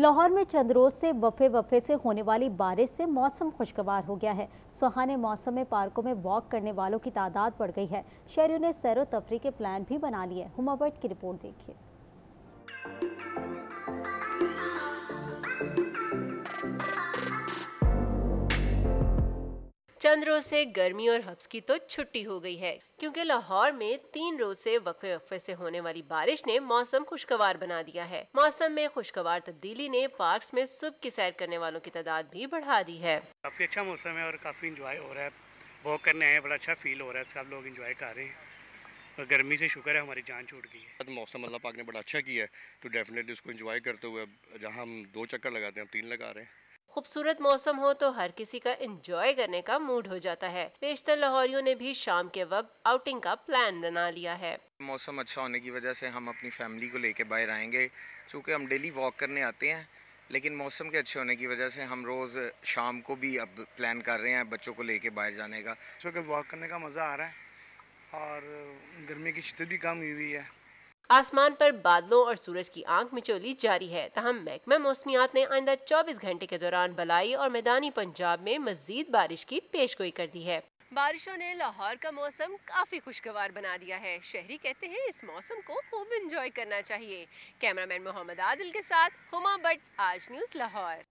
लाहौर में चंद रोज से वफे वफे से होने वाली बारिश से मौसम खुशगवार हो गया है सुहाने मौसम में पार्कों में वॉक करने वालों की तादाद बढ़ गई है शहरों ने सैर तफरी के प्लान भी बना लिए हुमाबर्ट की रिपोर्ट देखिए चंद रोज से गर्मी और हब्स की तो छुट्टी हो गई है क्योंकि लाहौर में तीन रोज से वक्फे वक्फे से होने वाली बारिश ने मौसम खुशगवार बना दिया है मौसम में खुशगवार तब्दीली ने पार्क में सुबह की सैर करने वालों की तादाद भी बढ़ा दी है काफी अच्छा मौसम है और काफी इंजॉय हो रहा है वॉक करने आए बड़ा अच्छा फील हो रहा है सब लोग इंजॉय कर रहे हैं गर्मी से शुक्र है हमारी जान छूट गई है मौसम अल्लाह पाक ने बड़ा अच्छा किया है तो डेफिनेटली उसको इंजॉय करते हुए जहां हम दो चक्कर लगाते हैं हम तीन लगा रहे हैं खूबसूरत मौसम हो तो हर किसी का एंजॉय करने का मूड हो जाता है बेशतर लाहौरियों ने भी शाम के वक्त आउटिंग का प्लान बना लिया है मौसम अच्छा होने की वजह से हम अपनी फैमिली को लेके बाहर आएंगे चूँकि हम डेली वॉक करने आते हैं लेकिन मौसम के अच्छे होने की वजह से हम रोज़ शाम को भी अब प्लान कर रहे हैं बच्चों को लेके बाहर जाने का वॉक करने का मज़ा आ रहा है और गर्मी की शिद्दत भी कम हुई हुई है आसमान पर बादलों और सूरज की आंख मिचोली जारी है तहम महकमा मौसमियात ने आइंदा 24 घंटे के दौरान बलाई और मैदानी पंजाब में मजीद बारिश की पेशगोई कर दी है बारिशों ने लाहौर का मौसम काफ़ी खुशगवार बना दिया है शहरी कहते हैं इस मौसम को खूब इंजॉय करना चाहिए कैमरामैन मोहम्मद आदिल के साथ हुमा भट्ट आज न्यूज़ लाहौर